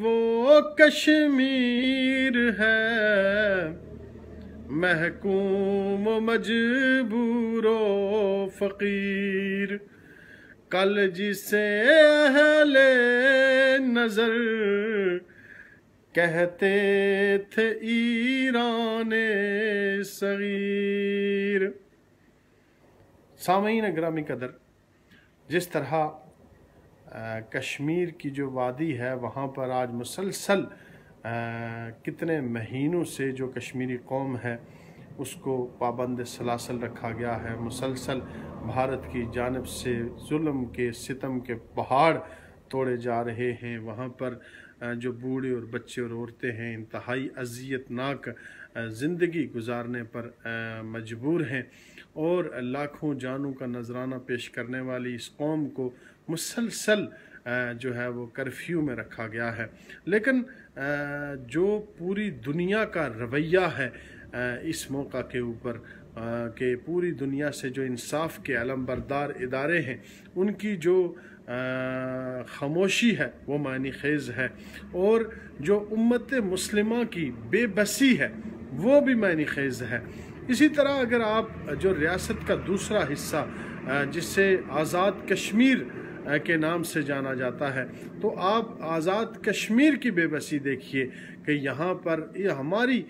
वो कश्मीर है महकूम मजबूरो फकीर कल जिसे अहले नजर कहते थे ईरान सगीर सामीन ग्रामी कदर जिस तरह कश्मीर की जो वादी है वहाँ पर आज मुसलसल कितने महीनों से जो कश्मीरी कौम है उसको पाबंद सलासल रखा गया है मुसलसल भारत की जानब से जुल्म के सितम के पहाड़ तोड़े जा रहे हैं वहाँ पर जो बूढ़े और बच्चे और औरतें हैं इंतहाई अजियतनाक ज़िंदगी गुजारने पर मजबूर हैं और लाखों जानों का नजराना पेश करने वाली इस कौम को मुसलसल जो है वो कर्फ्यू में रखा गया है लेकिन जो पूरी दुनिया का रवैया है इस मौका के ऊपर के पूरी दुनिया से जो इंसाफ के अलमबरदार इदारे हैं उनकी जो खामोशी है वो मानी खेज है और जो उम्मत मुस्लिमा की बेबसी है वो भी मानी खेज है इसी तरह अगर आप जो रियासत का दूसरा हिस्सा जिससे आज़ाद कश्मीर के नाम से जाना जाता है तो आप आज़ाद कश्मीर की बेबसी देखिए कि यहाँ पर ये यह हमारी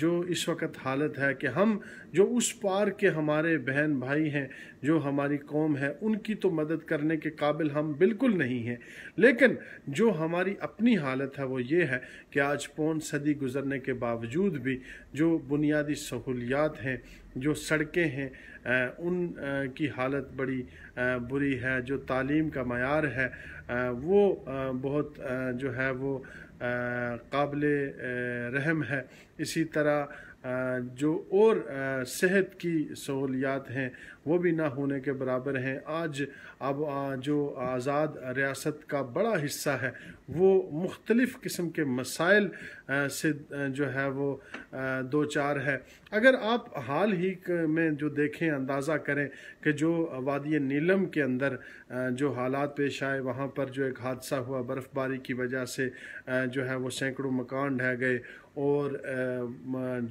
जो इस वक्त हालत है कि हम जो उस पार के हमारे बहन भाई हैं जो हमारी कौम है उनकी तो मदद करने के काबिल हम बिल्कुल नहीं हैं लेकिन जो हमारी अपनी हालत है वो ये है कि आज पौन सदी गुजरने के बावजूद भी जो बुनियादी सहूलियात हैं जो सड़कें हैं उन की हालत बड़ी बुरी है जो तालीम का मैार है वो बहुत जो है वो काबिल रहम है इसी तरह जो और सेहत की सहूलियात हैं वो भी ना होने के बराबर हैं आज अब जो आज़ाद रियासत का बड़ा हिस्सा है वो मुख्तलिफ़ किस्म के मसाइल से जो है वो दो चार है अगर आप हाल ही में जो देखें अंदाज़ा करें कि जो वादी नीलम के अंदर जो हालात पेश आए वहाँ पर जो एक हादसा हुआ बर्फ़बारी की वजह से जो है वो सैकड़ों मकान ढह गए और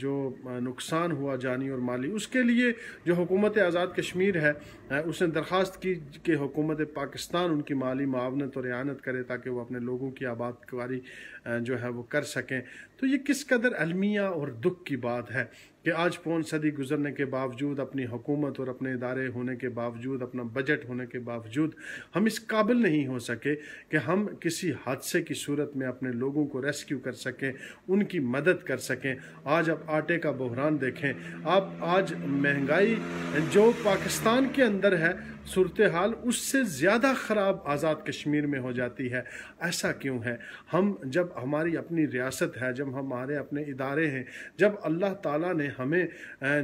जो नुकसान हुआ जानी और माली उसके लिए जो हुकूमत आज़ाद कश्मीर है उसने दरख्वास्त की कि हुकूमत पाकिस्तान उनकी माली मावनत और रियानत करे ताकि वो अपने लोगों लोगों की आबादकारी जो है वो कर सकें तो ये किस कदर अलमिया और दुख की बात है कि आज पौन सदी गुजरने के बावजूद अपनी हुकूमत और अपने इदारे होने के बावजूद अपना बजट होने के बावजूद हम इस काबिल नहीं हो सके कि हम किसी हादसे की सूरत में अपने लोगों को रेस्क्यू कर सकें उनकी मदद कर सकें आज आप आटे का बहरान देखें आप आज महंगाई जो पाकिस्तान के अंदर है सूरत हाल उससे ज़्यादा ख़राब आज़ाद कश्मीर में हो जाती है ऐसा क्यों है हम जब हमारी अपनी रियासत है जब हमारे अपने इदारे हैं जब अल्लाह ताला ने हमें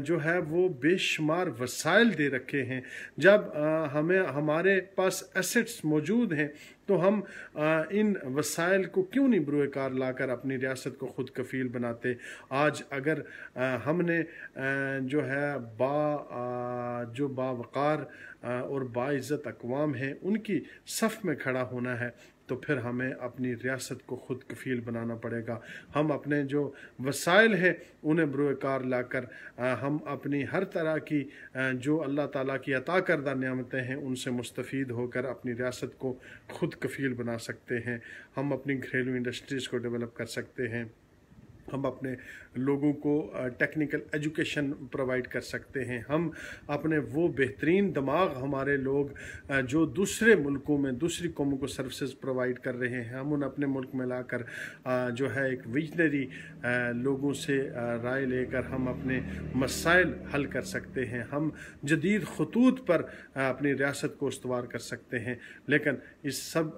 जो है वो बेशुमार वसाइल दे रखे हैं जब हमें हमारे पास एसेट्स मौजूद हैं तो हम इन वसाइल को क्यों नहीं ला लाकर अपनी रियासत को ख़ुद कफ़ील बनाते आज अगर हमने जो है बा जो बावकार और बाइज़त अकवाम हैं उनकी सफ़ में खड़ा होना है तो फिर हमें अपनी रियासत को ख़ुद कफील बनाना पड़ेगा हम अपने जो वसाइल हैं उन्हें बुरकार ला कर हम अपनी हर तरह की जो अल्लाह ताला की अता करदा नियामतें हैं उनसे मुस्तफ़ होकर अपनी रियासत को ख़ुद कफील बना सकते हैं हम अपनी घरेलू इंडस्ट्रीज़ को डेवलप कर सकते हैं हम अपने लोगों को टेक्निकल एजुकेशन प्रोवाइड कर सकते हैं हम अपने वो बेहतरीन दिमाग हमारे लोग जो दूसरे मुल्कों में दूसरी कौमों को सर्विसेज प्रोवाइड कर रहे हैं हम उन अपने मुल्क में लाकर जो है एक विजनरी लोगों से राय लेकर हम अपने मसाइल हल कर सकते हैं हम जदीद खतूत पर अपनी रियासत को उसवार कर सकते हैं लेकिन इस सब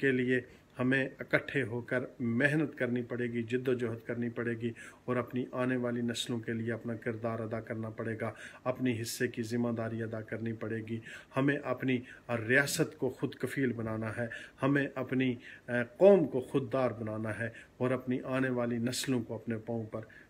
के लिए हमें इकट्ठे होकर मेहनत करनी पड़ेगी जद्दोजहद करनी पड़ेगी और अपनी आने वाली नस्लों के लिए अपना किरदार अदा करना पड़ेगा अपनी हिस्से की ज़िम्मेदारी अदा करनी पड़ेगी हमें अपनी रियासत को खुद कफ़ील बनाना है हमें अपनी कौम को खुददार बनाना है और अपनी आने वाली नस्लों को अपने पाँव पर